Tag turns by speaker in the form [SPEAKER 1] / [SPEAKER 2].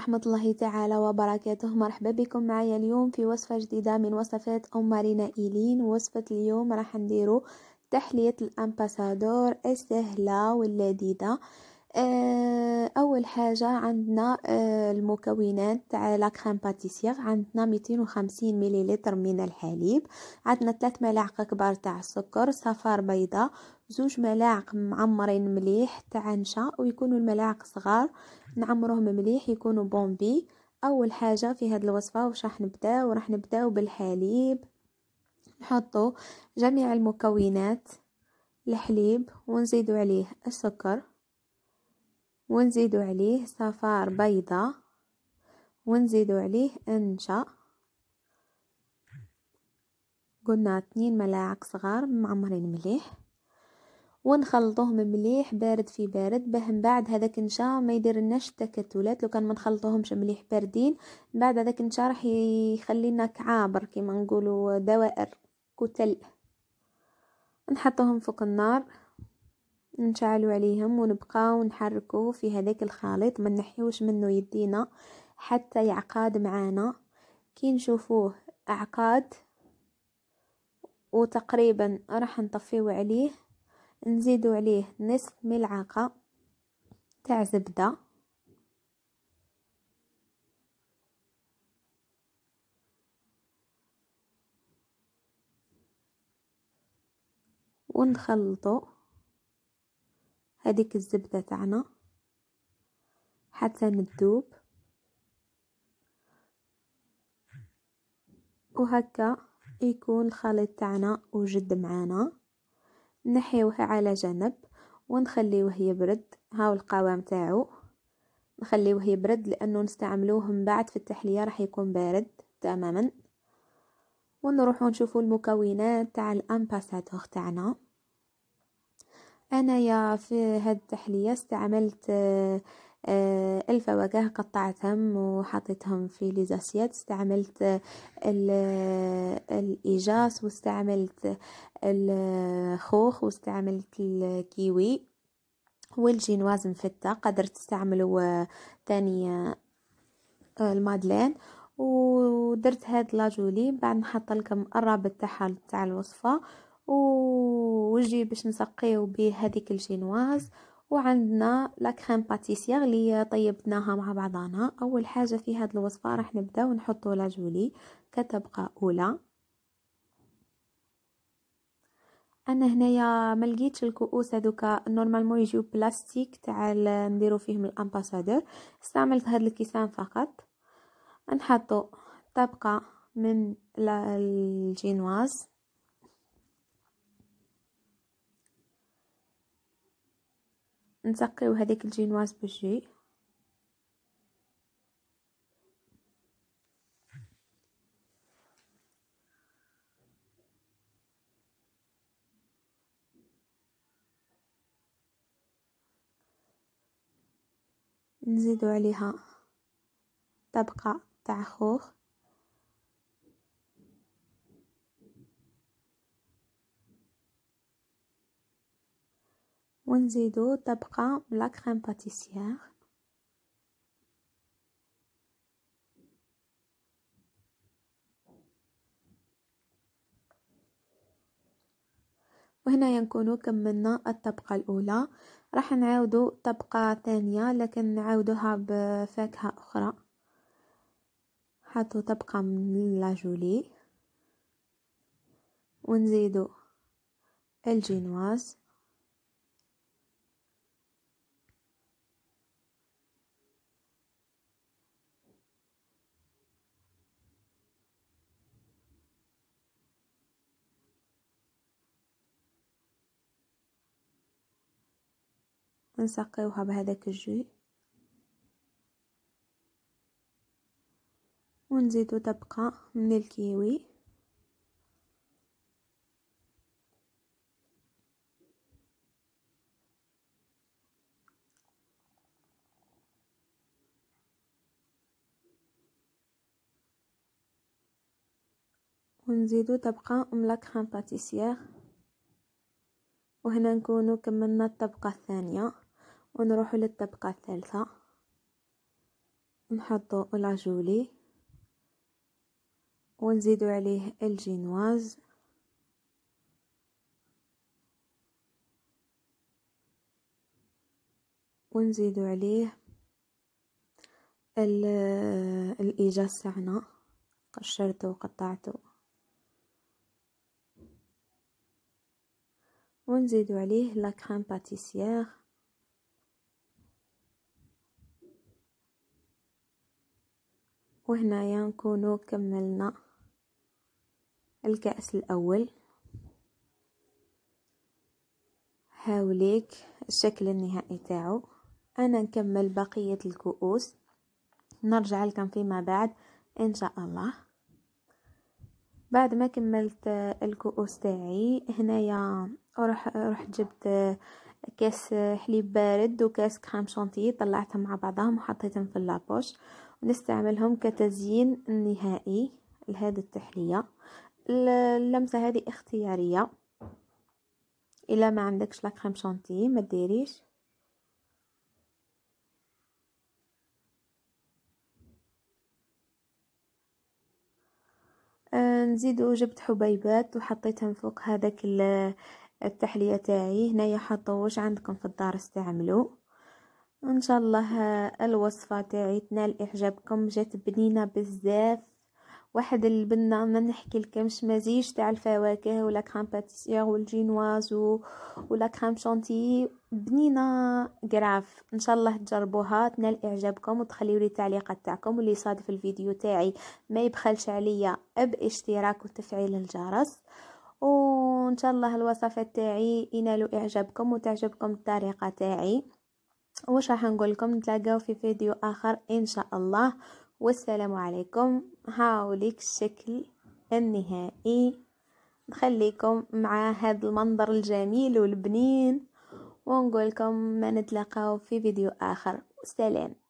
[SPEAKER 1] ورحمة الله تعالى وبركاته مرحبا بكم معايا اليوم في وصفة جديدة من وصفات أم مارينا إيلين وصفة اليوم راح نديرو تحلية الأمباسادور السهلة واللذيذة آه، اول حاجه عندنا آه، المكونات تاع لا كريم باتيسير عندنا 250 مليلتر من الحليب عندنا 3 ملاعق كبار تاع السكر صفار بيضاء زوج ملاعق معمرين مليح تاع نشا ويكونوا الملاعق صغار نعمروهم مليح يكونوا بومبي اول حاجه في هذه الوصفه واش راح نبداو راح نبداو بالحليب نحطو جميع المكونات الحليب ونزيدو عليه السكر ونزيد عليه صفار بيضة ونزيد عليه أنشا قلنا اثنين ملاعق صغار معمرين مليح ونخلطوهم مليح بارد في بارد باه من بعد هذاك النشا ما يدير لناش التكتلات لو كان ما نخلطوهمش مليح باردين من بعد هذاك النشا راح يخلينا كعابر كيما نقولوا دوائر كتل نحطوهم فوق النار نشعلو عليهم ونبقاو نحركو في هذاك الخليط ما نحيوش منه يدينا حتى يعقاد معانا كي نشوفوه اعقاد وتقريبا راح نطفيو عليه نزيدو عليه نصف ملعقة تاع زبدة ونخلطه هذيك الزبدة تاعنا حتى نذوب وهكا يكون الخليط تاعنا وجد معانا نحيوه على جنب ونخليوه يبرد هاو القوام تاعو نخليوه يبرد لانه نستعملوه من بعد في التحليه راح يكون بارد تماما ونروحوا نشوفو المكونات تاع الامباساتور تاعنا أنا يا في التحليه استعملت الفواكه آه، آه، قطعتهم وحطيتهم في ليزاسيات استعملت آه، الإيجاس واستعملت الخوخ واستعملت الكيوي والجينواز مفتة قدرت استعملوا تاني المادلين ودرت هاد لاجولي بعد نحط لكم الرابط تاعها تاع الوصفه ووجي باش نسقيو به هذيك الجينواز وعندنا لا كريم باتيسيير اللي طيبناها مع بعضنا اول حاجه في هذه الوصفه راح نبداو نحطو لاجولي كطبقه اولى انا هنايا ما لقيتش الكؤوس هذوك نورمالمون يجيو بلاستيك تاع نديرو فيهم الامباسادور استعملت هذا الكيسان فقط نحطو طبقه من الجينواز نسقيو هذيك الجينواز بالجي نزيدو عليها طبقة تاع خوخ ونزيدو طبقة من لا كريم باتيسيير وهنايا نكونو كملنا الطبقة الأولى راح نعاودو طبقة ثانية لكن نعاودوها بفاكهة أخرى حطو طبقة من لاجولي ونزيدو الجينواز ونسقيوها بهذاك الجو ونزيدو طبقة من الكيوي ونزيدو طبقة من لاكخام باتيسيغ باتيسيير وهنا نكونو كملنا الطبقة الثانية ونروح للطبقة الثالثة نحطو العجولي ونزيدو عليه الجينواز ونزيدو عليه الايجاز تاعنا قشرته وقطعته ونزيدو عليه لا كريم باتيسيير وهنايا نكونو كملنا الكأس الأول هاوليك الشكل النهائي تاعو أنا نكمل بقية الكؤوس نرجع لكم فيما بعد إن شاء الله بعد ما كملت الكؤوس تاعي هنايا رح رحت جبت كاس حليب بارد وكاس كريم شانتيه طلعتهم مع بعضهم وحطيتهم في لابوش نستعملهم كتزيين نهائي لهذه التحلية اللمسة هذه اختيارية الا ما عندكش لاكريم شانتي ما ديريش آه، نزيدو جبت حبيبات وحطيتهم فوق هذاك التحليه تاعي هنايا حطوش عندكم في الدار استعملوه وان شاء الله آه، الوصفه تاعي تنال اعجابكم جات بنينه بزاف واحد البنه ما نحكي لكمش مزيج تاع الفواكه ولا كريم باتيسير والجينواز ولا كريم شانتي بنينه قراف ان شاء الله تجربوها تنال اعجابكم وتخليوا لي التعليقات تاعكم واللي صادف الفيديو تاعي ما يبخلش عليا باشتراك وتفعيل الجرس وان شاء الله الوصفات تاعي ينالوا اعجابكم وتعجبكم الطريقه تاعي وش راح نقول لكم نتلاقاو في فيديو اخر ان شاء الله والسلام عليكم هاوليك الشكل النهائي نخليكم مع هذا المنظر الجميل والبنين ونقول لكم ما نتلاقاو في فيديو اخر سلام